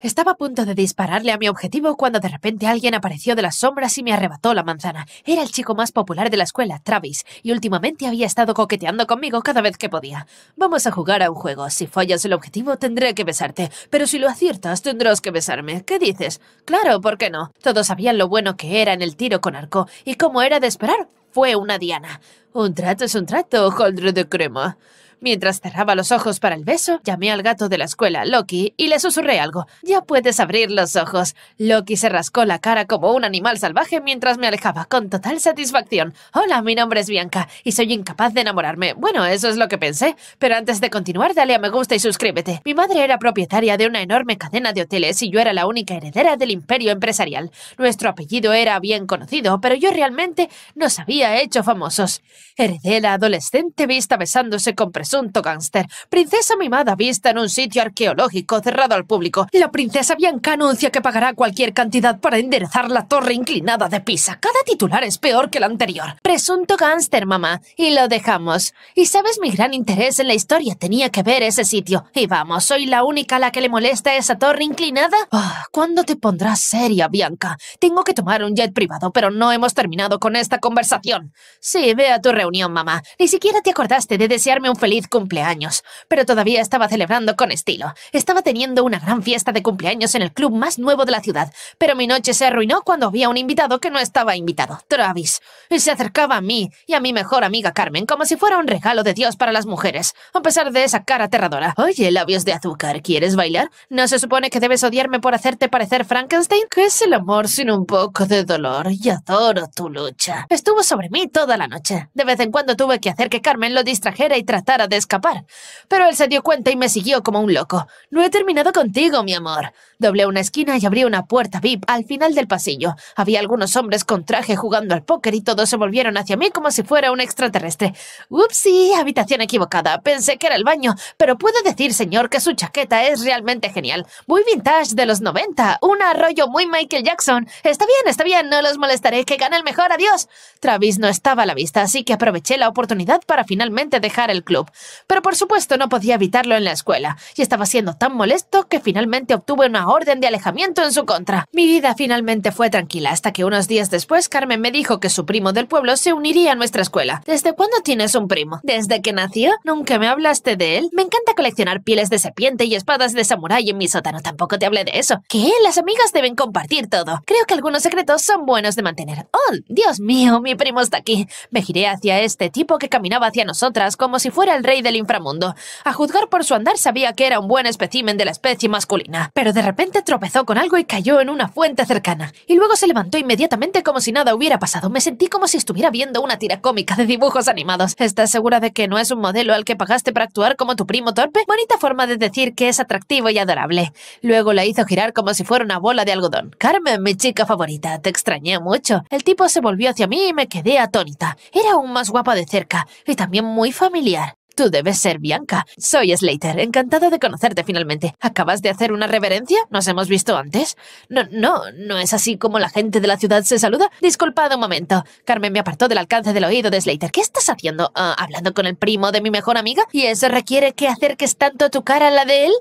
Estaba a punto de dispararle a mi objetivo cuando de repente alguien apareció de las sombras y me arrebató la manzana. Era el chico más popular de la escuela, Travis, y últimamente había estado coqueteando conmigo cada vez que podía. Vamos a jugar a un juego. Si fallas el objetivo, tendré que besarte, pero si lo aciertas, tendrás que besarme. ¿Qué dices? Claro, ¿por qué no? Todos sabían lo bueno que era en el tiro con arco, y como era de esperar, fue una diana. Un trato es un trato, holdre de crema. Mientras cerraba los ojos para el beso, llamé al gato de la escuela, Loki, y le susurré algo. Ya puedes abrir los ojos. Loki se rascó la cara como un animal salvaje mientras me alejaba con total satisfacción. Hola, mi nombre es Bianca y soy incapaz de enamorarme. Bueno, eso es lo que pensé. Pero antes de continuar, dale a me gusta y suscríbete. Mi madre era propietaria de una enorme cadena de hoteles y yo era la única heredera del imperio empresarial. Nuestro apellido era bien conocido, pero yo realmente nos había hecho famosos. Heredé la adolescente vista besándose con presunto gángster. Princesa mimada vista en un sitio arqueológico cerrado al público. La princesa Bianca anuncia que pagará cualquier cantidad para enderezar la torre inclinada de Pisa. Cada titular es peor que el anterior. Presunto gángster, mamá. Y lo dejamos. Y sabes, mi gran interés en la historia tenía que ver ese sitio. Y vamos, soy la única a la que le molesta esa torre inclinada. Ah, ¿Cuándo te pondrás seria, Bianca? Tengo que tomar un jet privado, pero no hemos terminado con esta conversación. Sí, ve a tu reunión, mamá. Ni siquiera te acordaste de desearme un feliz cumpleaños, pero todavía estaba celebrando con estilo. Estaba teniendo una gran fiesta de cumpleaños en el club más nuevo de la ciudad, pero mi noche se arruinó cuando había un invitado que no estaba invitado, Travis. Y se acercaba a mí y a mi mejor amiga Carmen como si fuera un regalo de Dios para las mujeres, a pesar de esa cara aterradora. Oye, labios de azúcar, ¿quieres bailar? ¿No se supone que debes odiarme por hacerte parecer Frankenstein? ¿Qué es el amor sin un poco de dolor? Y adoro tu lucha. Estuvo sobre mí toda la noche. De vez en cuando tuve que hacer que Carmen lo distrajera y tratara de escapar. Pero él se dio cuenta y me siguió como un loco. No he terminado contigo, mi amor. Doblé una esquina y abrí una puerta VIP al final del pasillo. Había algunos hombres con traje jugando al póker y todos se volvieron hacia mí como si fuera un extraterrestre. Upsi, habitación equivocada. Pensé que era el baño, pero puedo decir, señor, que su chaqueta es realmente genial. Muy vintage de los 90, un arroyo muy Michael Jackson. Está bien, está bien, no los molestaré, que gane el mejor, adiós. Travis no estaba a la vista, así que aproveché la oportunidad para finalmente dejar el club. Pero por supuesto no podía evitarlo en la escuela, y estaba siendo tan molesto que finalmente obtuve una orden de alejamiento en su contra. Mi vida finalmente fue tranquila hasta que unos días después Carmen me dijo que su primo del pueblo se uniría a nuestra escuela. ¿Desde cuándo tienes un primo? ¿Desde que nació? ¿Nunca me hablaste de él? Me encanta coleccionar pieles de serpiente y espadas de samurái en mi sótano. Tampoco te hablé de eso. ¿Qué? Las amigas deben compartir todo. Creo que algunos secretos son buenos de mantener. ¡Oh, Dios mío! Mi primo está aquí. Me giré hacia este tipo que caminaba hacia nosotras como si fuera el rey del inframundo. A juzgar por su andar sabía que era un buen espécimen de la especie masculina, pero de repente tropezó con algo y cayó en una fuente cercana, y luego se levantó inmediatamente como si nada hubiera pasado. Me sentí como si estuviera viendo una tira cómica de dibujos animados. ¿Estás segura de que no es un modelo al que pagaste para actuar como tu primo torpe? Bonita forma de decir que es atractivo y adorable. Luego la hizo girar como si fuera una bola de algodón. Carmen, mi chica favorita, te extrañé mucho. El tipo se volvió hacia mí y me quedé atónita. Era aún más guapa de cerca y también muy familiar. Tú debes ser Bianca. Soy Slater. Encantada de conocerte finalmente. ¿Acabas de hacer una reverencia? ¿Nos hemos visto antes? No, no, no es así como la gente de la ciudad se saluda. Disculpad un momento. Carmen me apartó del alcance del oído de Slater. ¿Qué estás haciendo? Ah, ¿Hablando con el primo de mi mejor amiga? ¿Y eso requiere que acerques tanto tu cara a la de él?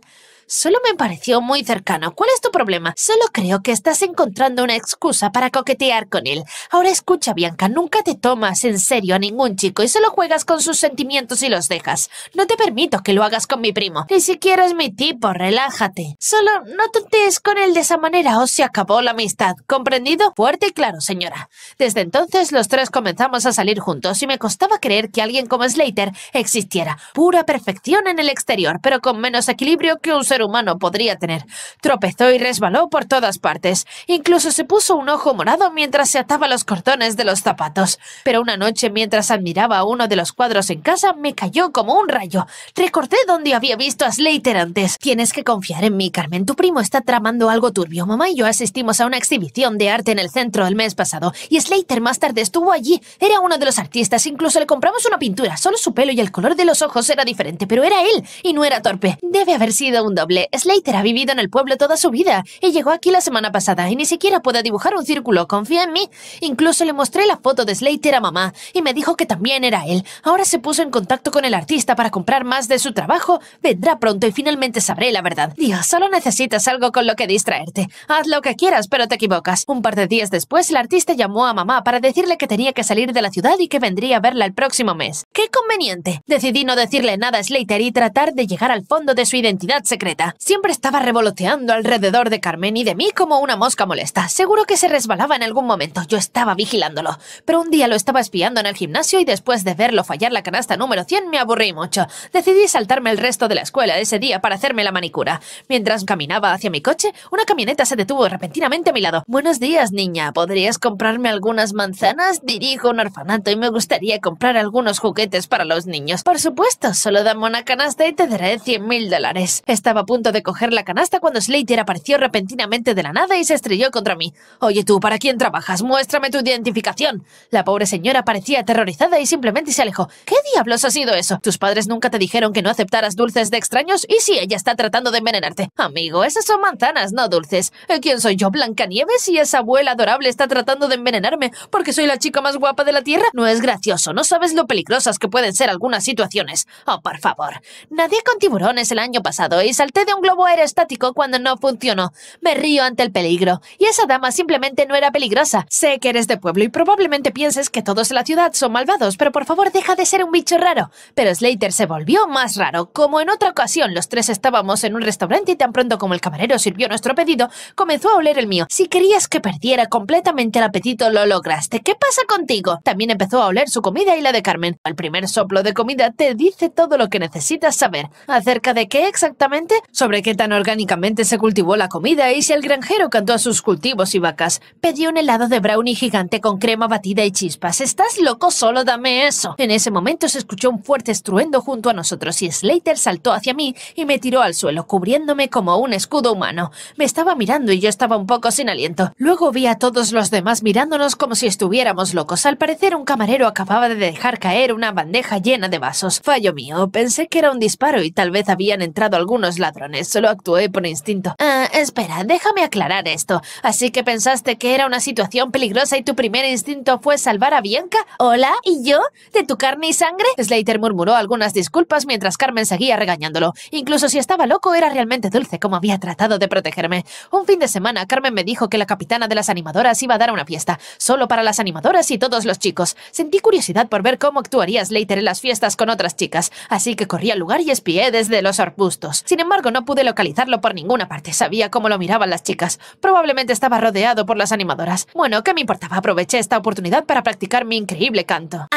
Solo me pareció muy cercano. ¿Cuál es tu problema? Solo creo que estás encontrando una excusa para coquetear con él. Ahora escucha, Bianca, nunca te tomas en serio a ningún chico y solo juegas con sus sentimientos y los dejas. No te permito que lo hagas con mi primo. Ni siquiera es mi tipo, relájate. Solo no tontees con él de esa manera o se acabó la amistad. ¿Comprendido? Fuerte y claro, señora. Desde entonces los tres comenzamos a salir juntos y me costaba creer que alguien como Slater existiera. Pura perfección en el exterior, pero con menos equilibrio que un humano podría tener. Tropezó y resbaló por todas partes. Incluso se puso un ojo morado mientras se ataba los cordones de los zapatos. Pero una noche mientras admiraba uno de los cuadros en casa me cayó como un rayo. Recordé dónde había visto a Slater antes. Tienes que confiar en mí, Carmen. Tu primo está tramando algo turbio. Mamá y yo asistimos a una exhibición de arte en el centro el mes pasado y Slater más tarde estuvo allí. Era uno de los artistas. Incluso le compramos una pintura. Solo su pelo y el color de los ojos era diferente, pero era él y no era torpe. Debe haber sido un Slater ha vivido en el pueblo toda su vida y llegó aquí la semana pasada y ni siquiera puede dibujar un círculo. Confía en mí. Incluso le mostré la foto de Slater a mamá y me dijo que también era él. Ahora se puso en contacto con el artista para comprar más de su trabajo. Vendrá pronto y finalmente sabré la verdad. Dios, solo necesitas algo con lo que distraerte. Haz lo que quieras, pero te equivocas. Un par de días después, el artista llamó a mamá para decirle que tenía que salir de la ciudad y que vendría a verla el próximo mes. ¡Qué conveniente! Decidí no decirle nada a Slater y tratar de llegar al fondo de su identidad secreta. Siempre estaba revoloteando alrededor de Carmen y de mí como una mosca molesta. Seguro que se resbalaba en algún momento. Yo estaba vigilándolo. Pero un día lo estaba espiando en el gimnasio y después de verlo fallar la canasta número 100 me aburrí mucho. Decidí saltarme el resto de la escuela ese día para hacerme la manicura. Mientras caminaba hacia mi coche, una camioneta se detuvo repentinamente a mi lado. Buenos días, niña. ¿Podrías comprarme algunas manzanas? Dirijo un orfanato y me gustaría comprar algunos juguetes para los niños. Por supuesto, solo dame una canasta y te daré 100 mil dólares. Estaba punto de coger la canasta cuando Slater apareció repentinamente de la nada y se estrelló contra mí. Oye tú, ¿para quién trabajas? Muéstrame tu identificación. La pobre señora parecía aterrorizada y simplemente se alejó. ¿Qué diablos ha sido eso? ¿Tus padres nunca te dijeron que no aceptaras dulces de extraños? ¿Y si ella está tratando de envenenarte? Amigo, esas son manzanas, no dulces. ¿Eh, ¿Quién soy yo, Blancanieves? Y esa abuela adorable está tratando de envenenarme porque soy la chica más guapa de la Tierra. No es gracioso, no sabes lo peligrosas que pueden ser algunas situaciones. Oh, por favor. Nadie con tiburones el año pasado y al de un globo aerostático cuando no funcionó. Me río ante el peligro. Y esa dama simplemente no era peligrosa. Sé que eres de pueblo y probablemente pienses que todos en la ciudad son malvados, pero por favor deja de ser un bicho raro. Pero Slater se volvió más raro. Como en otra ocasión, los tres estábamos en un restaurante y tan pronto como el camarero sirvió nuestro pedido, comenzó a oler el mío. Si querías que perdiera completamente el apetito, lo lograste. ¿Qué pasa contigo? También empezó a oler su comida y la de Carmen. Al primer soplo de comida te dice todo lo que necesitas saber. ¿Acerca de qué exactamente? sobre qué tan orgánicamente se cultivó la comida y si el granjero cantó a sus cultivos y vacas. Pedí un helado de brownie gigante con crema batida y chispas. ¿Estás loco? Solo dame eso. En ese momento se escuchó un fuerte estruendo junto a nosotros y Slater saltó hacia mí y me tiró al suelo, cubriéndome como un escudo humano. Me estaba mirando y yo estaba un poco sin aliento. Luego vi a todos los demás mirándonos como si estuviéramos locos. Al parecer un camarero acababa de dejar caer una bandeja llena de vasos. Fallo mío, pensé que era un disparo y tal vez habían entrado algunos solo actué por instinto. Ah, espera, déjame aclarar esto. Así que pensaste que era una situación peligrosa y tu primer instinto fue salvar a Bianca. ¿Hola? ¿Y yo? ¿De tu carne y sangre? Slater murmuró algunas disculpas mientras Carmen seguía regañándolo. Incluso si estaba loco, era realmente dulce como había tratado de protegerme. Un fin de semana, Carmen me dijo que la capitana de las animadoras iba a dar una fiesta, solo para las animadoras y todos los chicos. Sentí curiosidad por ver cómo actuaría Slater en las fiestas con otras chicas, así que corrí al lugar y espié desde los arbustos. Sin embargo, no pude localizarlo por ninguna parte. Sabía cómo lo miraban las chicas. Probablemente estaba rodeado por las animadoras. Bueno, ¿qué me importaba? Aproveché esta oportunidad para practicar mi increíble canto.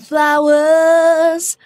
flowers. hours.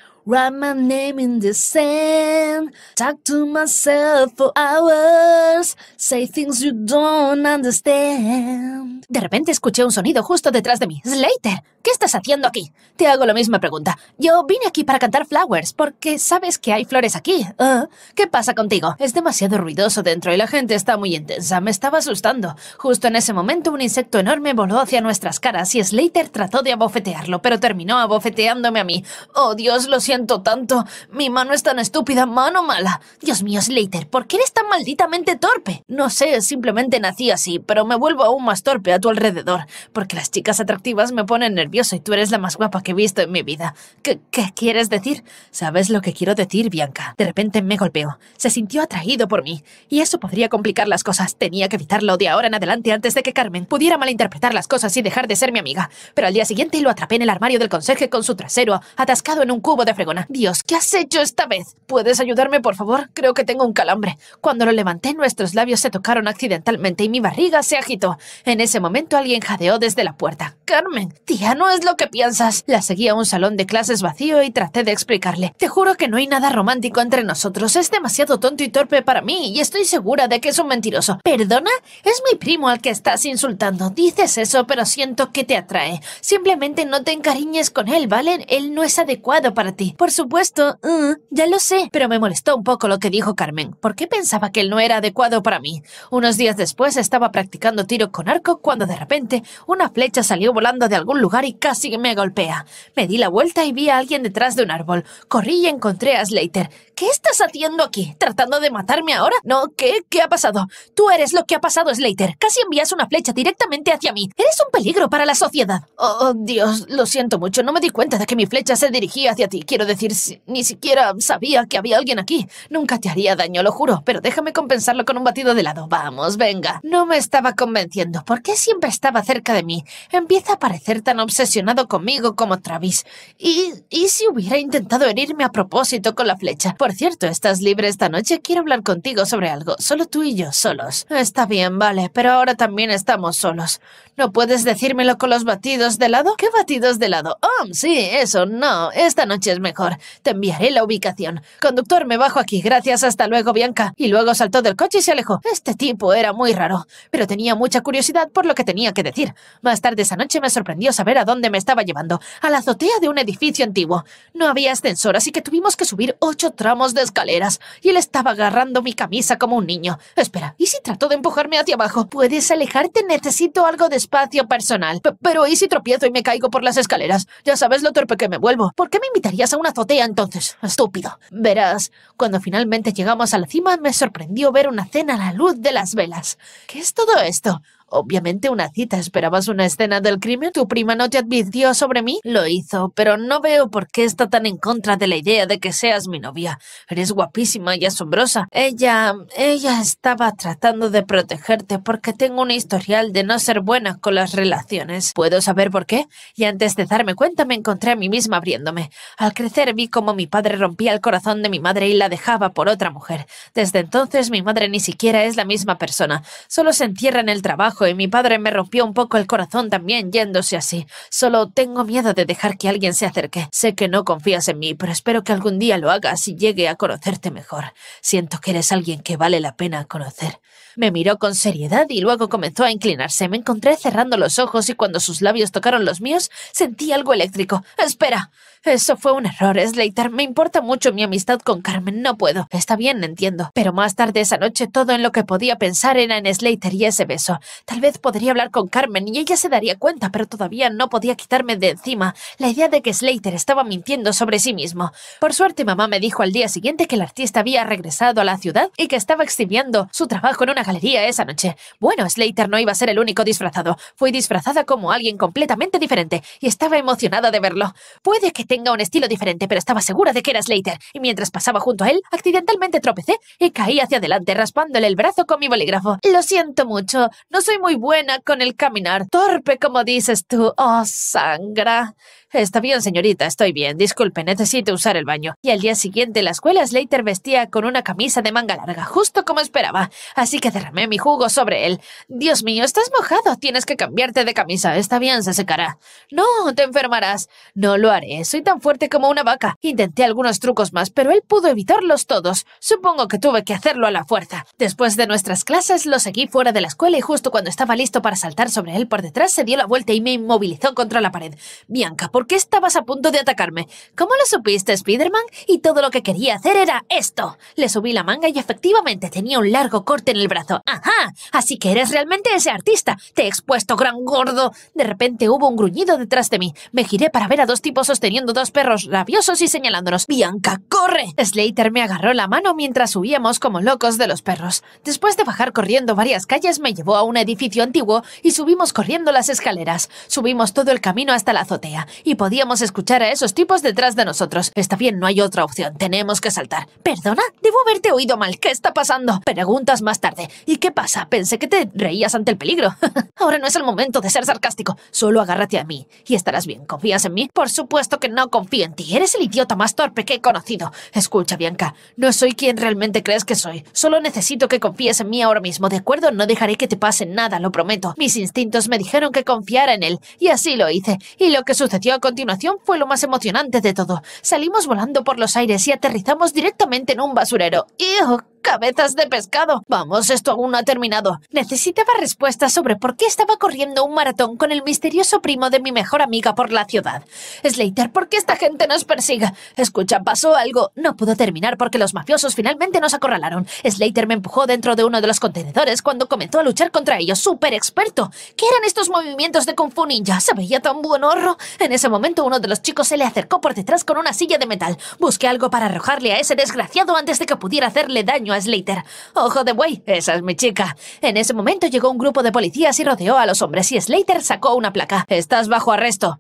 you don't understand. De repente escuché un sonido justo detrás de mí. Slater. ¿Qué estás haciendo aquí? Te hago la misma pregunta. Yo vine aquí para cantar Flowers porque sabes que hay flores aquí. ¿eh? ¿Qué pasa contigo? Es demasiado ruidoso dentro y la gente está muy intensa. Me estaba asustando. Justo en ese momento un insecto enorme voló hacia nuestras caras y Slater trató de abofetearlo, pero terminó abofeteándome a mí. Oh Dios, lo siento tanto. Mi mano es tan estúpida, mano mala. Dios mío, Slater, ¿por qué eres tan malditamente torpe? No sé, simplemente nací así, pero me vuelvo aún más torpe a tu alrededor, porque las chicas atractivas me ponen nerviosa y tú eres la más guapa que he visto en mi vida. ¿Qué, qué quieres decir? ¿Sabes lo que quiero decir, Bianca? De repente me golpeó. Se sintió atraído por mí. Y eso podría complicar las cosas. Tenía que evitarlo de ahora en adelante antes de que Carmen pudiera malinterpretar las cosas y dejar de ser mi amiga. Pero al día siguiente lo atrapé en el armario del conserje con su trasero atascado en un cubo de fregona. Dios, ¿qué has hecho esta vez? ¿Puedes ayudarme, por favor? Creo que tengo un calambre. Cuando lo levanté, nuestros labios se tocaron accidentalmente y mi barriga se agitó. En ese momento alguien jadeó desde la puerta. Carmen, tía, no es lo que piensas. La seguí a un salón de clases vacío y traté de explicarle. Te juro que no hay nada romántico entre nosotros. Es demasiado tonto y torpe para mí y estoy segura de que es un mentiroso. ¿Perdona? Es mi primo al que estás insultando. Dices eso, pero siento que te atrae. Simplemente no te encariñes con él, ¿vale? Él no es adecuado para ti. Por supuesto, mm, ya lo sé, pero me molestó un poco lo que dijo Carmen. ¿Por qué pensaba que él no era adecuado para mí? Unos días después estaba practicando tiro con arco cuando de repente una flecha salió volando de algún lugar y casi me golpea. Me di la vuelta y vi a alguien detrás de un árbol. Corrí y encontré a Slater. ¿Qué estás haciendo aquí? ¿Tratando de matarme ahora? No, ¿qué? ¿Qué ha pasado? Tú eres lo que ha pasado, Slater. Casi envías una flecha directamente hacia mí. Eres un peligro para la sociedad. Oh, oh Dios, lo siento mucho. No me di cuenta de que mi flecha se dirigía hacia ti. Quiero decir, ni siquiera sabía que había alguien aquí. Nunca te haría daño, lo juro, pero déjame compensarlo con un batido de lado. Vamos, venga. No me estaba convenciendo. ¿Por qué siempre estaba cerca de mí? Empieza a parecer tan obsesionado conmigo como Travis. ¿Y, ¿Y si hubiera intentado herirme a propósito con la flecha? Por cierto, estás libre esta noche. Quiero hablar contigo sobre algo. Solo tú y yo, solos. Está bien, vale, pero ahora también estamos solos. ¿No puedes decírmelo con los batidos de lado? ¿Qué batidos de lado? Oh, sí, eso, no. Esta noche es mejor. Te enviaré la ubicación. Conductor, me bajo aquí. Gracias, hasta luego, Bianca. Y luego saltó del coche y se alejó. Este tipo era muy raro, pero tenía mucha curiosidad por lo que tenía que decir. Más tarde esa noche me sorprendió saber a dónde me estaba llevando, a la azotea de un edificio antiguo. No había ascensor, así que tuvimos que subir ocho tramos de escaleras, y él estaba agarrando mi camisa como un niño. Espera, ¿y si trato de empujarme hacia abajo? ¿Puedes alejarte? Necesito algo de espacio personal. pero ¿y si tropiezo y me caigo por las escaleras? Ya sabes lo torpe que me vuelvo. ¿Por qué me invitarías a una azotea entonces? Estúpido. Verás, cuando finalmente llegamos a la cima me sorprendió ver una cena a la luz de las velas. ¿Qué es todo esto? Obviamente una cita. ¿Esperabas una escena del crimen? ¿Tu prima no te advirtió sobre mí? Lo hizo, pero no veo por qué está tan en contra de la idea de que seas mi novia. Eres guapísima y asombrosa. Ella... ella estaba tratando de protegerte porque tengo un historial de no ser buena con las relaciones. ¿Puedo saber por qué? Y antes de darme cuenta me encontré a mí misma abriéndome. Al crecer vi cómo mi padre rompía el corazón de mi madre y la dejaba por otra mujer. Desde entonces mi madre ni siquiera es la misma persona. Solo se entierra en el trabajo y mi padre me rompió un poco el corazón también yéndose así. Solo tengo miedo de dejar que alguien se acerque. Sé que no confías en mí, pero espero que algún día lo hagas y llegue a conocerte mejor. Siento que eres alguien que vale la pena conocer. Me miró con seriedad y luego comenzó a inclinarse. Me encontré cerrando los ojos y cuando sus labios tocaron los míos, sentí algo eléctrico. ¡Espera! Eso fue un error, Slater. Me importa mucho mi amistad con Carmen. No puedo. Está bien, entiendo. Pero más tarde esa noche todo en lo que podía pensar era en Slater y ese beso. Tal vez podría hablar con Carmen y ella se daría cuenta, pero todavía no podía quitarme de encima la idea de que Slater estaba mintiendo sobre sí mismo. Por suerte, mamá me dijo al día siguiente que el artista había regresado a la ciudad y que estaba exhibiendo su trabajo en una galería esa noche. Bueno, Slater no iba a ser el único disfrazado. Fui disfrazada como alguien completamente diferente y estaba emocionada de verlo. Puede que tenga un estilo diferente, pero estaba segura de que era Slater y mientras pasaba junto a él, accidentalmente tropecé y caí hacia adelante raspándole el brazo con mi bolígrafo. Lo siento mucho, no soy muy buena con el caminar, torpe como dices tú. Oh, sangra. Está bien, señorita, estoy bien. Disculpe, necesito usar el baño. Y al día siguiente la escuela Slater vestía con una camisa de manga larga, justo como esperaba. Así que derramé mi jugo sobre él. Dios mío, estás mojado. Tienes que cambiarte de camisa. Está bien, se secará. No, te enfermarás. No lo haré. Soy tan fuerte como una vaca. Intenté algunos trucos más, pero él pudo evitarlos todos. Supongo que tuve que hacerlo a la fuerza. Después de nuestras clases lo seguí fuera de la escuela y justo cuando estaba listo para saltar sobre él por detrás se dio la vuelta y me inmovilizó contra la pared. Bianca, ¿Por qué estabas a punto de atacarme? ¿Cómo lo supiste, Spiderman? Y todo lo que quería hacer era esto. Le subí la manga y efectivamente tenía un largo corte en el brazo. ¡Ajá! Así que eres realmente ese artista. Te he expuesto, gran gordo. De repente hubo un gruñido detrás de mí. Me giré para ver a dos tipos sosteniendo dos perros rabiosos y señalándonos. ¡Bianca, corre! Slater me agarró la mano mientras subíamos como locos de los perros. Después de bajar corriendo varias calles, me llevó a un edificio antiguo y subimos corriendo las escaleras. Subimos todo el camino hasta la azotea y podíamos escuchar a esos tipos detrás de nosotros. Está bien, no hay otra opción. Tenemos que saltar. Perdona, debo haberte oído mal. ¿Qué está pasando? Preguntas más tarde. ¿Y qué pasa? Pensé que te reías ante el peligro. Ahora no es el momento de ser sarcástico. Solo agárrate a mí y estarás bien. ¿Confías en mí? Por supuesto que no confío en ti. Eres el idiota más torpe que he conocido. Escucha, Bianca, no soy quien realmente crees que soy. Solo necesito que confíes en mí ahora mismo, ¿de acuerdo? No dejaré que te pase nada, lo prometo. Mis instintos me dijeron que confiara en él y así lo hice. Y lo que sucedió a continuación fue lo más emocionante de todo. Salimos volando por los aires y aterrizamos directamente en un basurero. ¡Ew! Cabezas de pescado. Vamos, esto aún no ha terminado. Necesitaba respuestas sobre por qué estaba corriendo un maratón con el misterioso primo de mi mejor amiga por la ciudad. Slater, ¿por qué esta gente nos persiga? Escucha, pasó algo. No pudo terminar porque los mafiosos finalmente nos acorralaron. Slater me empujó dentro de uno de los contenedores cuando comenzó a luchar contra ellos. Súper experto. ¿Qué eran estos movimientos de Kung Fu Ninja? Se veía tan buen horro. En ese momento uno de los chicos se le acercó por detrás con una silla de metal. Busqué algo para arrojarle a ese desgraciado antes de que pudiera hacerle daño Slater. ¡Ojo de buey! Esa es mi chica. En ese momento llegó un grupo de policías y rodeó a los hombres y Slater sacó una placa. Estás bajo arresto.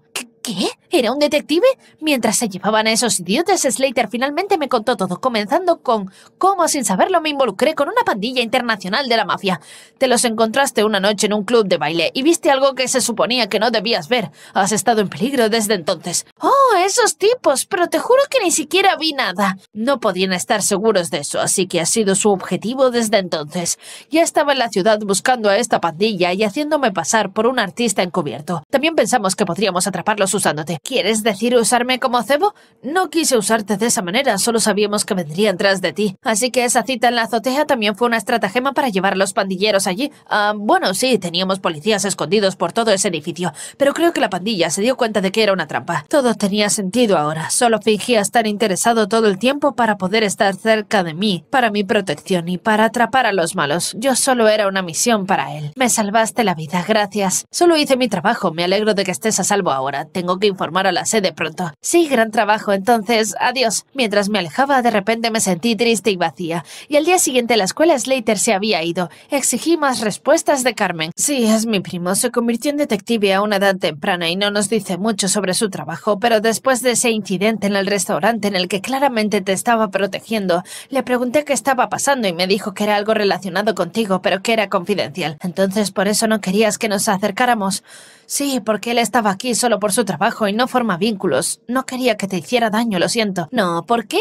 ¿Qué? ¿Era un detective? Mientras se llevaban a esos idiotas, Slater finalmente me contó todo, comenzando con cómo sin saberlo me involucré con una pandilla internacional de la mafia. Te los encontraste una noche en un club de baile y viste algo que se suponía que no debías ver. Has estado en peligro desde entonces. ¡Oh, esos tipos! Pero te juro que ni siquiera vi nada. No podían estar seguros de eso, así que ha sido su objetivo desde entonces. Ya estaba en la ciudad buscando a esta pandilla y haciéndome pasar por un artista encubierto. También pensamos que podríamos atraparlos usándote. ¿Quieres decir usarme como cebo? No quise usarte de esa manera, solo sabíamos que vendrían tras de ti. Así que esa cita en la azotea también fue una estratagema para llevar a los pandilleros allí. Ah, bueno, sí, teníamos policías escondidos por todo ese edificio, pero creo que la pandilla se dio cuenta de que era una trampa. Todo tenía sentido ahora, solo fingía estar interesado todo el tiempo para poder estar cerca de mí, para mi protección y para atrapar a los malos. Yo solo era una misión para él. Me salvaste la vida, gracias. Solo hice mi trabajo, me alegro de que estés a salvo ahora. Tengo que informar a la sede pronto. Sí, gran trabajo. Entonces, adiós. Mientras me alejaba, de repente me sentí triste y vacía. Y al día siguiente la escuela Slater se había ido. Exigí más respuestas de Carmen. Sí, es mi primo. Se convirtió en detective a una edad temprana y no nos dice mucho sobre su trabajo, pero después de ese incidente en el restaurante en el que claramente te estaba protegiendo, le pregunté qué estaba pasando y me dijo que era algo relacionado contigo, pero que era confidencial. Entonces por eso no querías que nos acercáramos. Sí, porque él estaba aquí solo por su trabajo y no forma vínculos. No quería que te hiciera daño, lo siento. No, ¿por qué?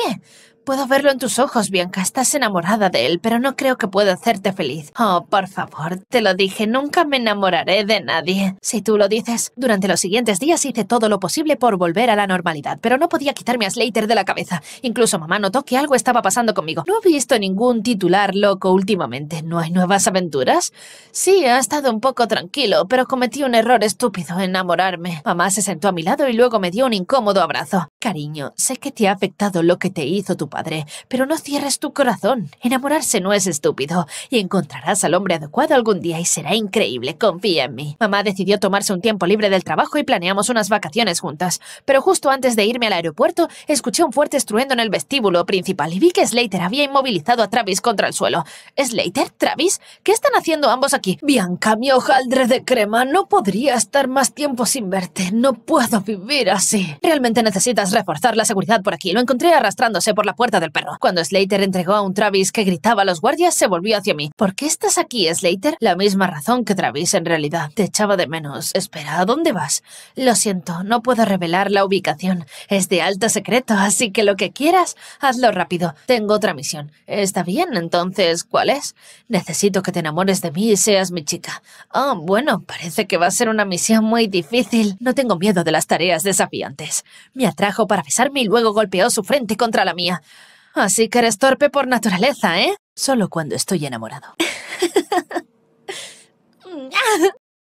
Puedo verlo en tus ojos, Bianca. Estás enamorada de él, pero no creo que pueda hacerte feliz. Oh, por favor, te lo dije, nunca me enamoraré de nadie. Si tú lo dices, durante los siguientes días hice todo lo posible por volver a la normalidad, pero no podía quitarme a Slater de la cabeza. Incluso mamá notó que algo estaba pasando conmigo. No he visto ningún titular loco últimamente. ¿No hay nuevas aventuras? Sí, ha estado un poco tranquilo, pero cometí un error estúpido, enamorarme. Mamá se sentó a mi lado y luego me dio un incómodo abrazo. Cariño, sé que te ha afectado lo que te hizo tu padre, pero no cierres tu corazón. Enamorarse no es estúpido y encontrarás al hombre adecuado algún día y será increíble, confía en mí. Mamá decidió tomarse un tiempo libre del trabajo y planeamos unas vacaciones juntas, pero justo antes de irme al aeropuerto escuché un fuerte estruendo en el vestíbulo principal y vi que Slater había inmovilizado a Travis contra el suelo. ¿Slater? ¿Travis? ¿Qué están haciendo ambos aquí? Bianca, mi hojaldre de crema, no podría estar más tiempo sin verte. No puedo vivir así. Realmente necesitas reforzar la seguridad por aquí. Lo encontré arrastrándose por la puerta del perro. Cuando Slater entregó a un Travis que gritaba a los guardias, se volvió hacia mí. ¿Por qué estás aquí, Slater? La misma razón que Travis en realidad. Te echaba de menos. Espera, ¿a dónde vas? Lo siento, no puedo revelar la ubicación. Es de alto secreto, así que lo que quieras, hazlo rápido. Tengo otra misión. Está bien, entonces, ¿cuál es? Necesito que te enamores de mí y seas mi chica. Ah, oh, bueno, parece que va a ser una misión muy difícil. No tengo miedo de las tareas desafiantes. Me atrajo para besarme y luego golpeó su frente contra la mía. Así que eres torpe por naturaleza, ¿eh? Solo cuando estoy enamorado.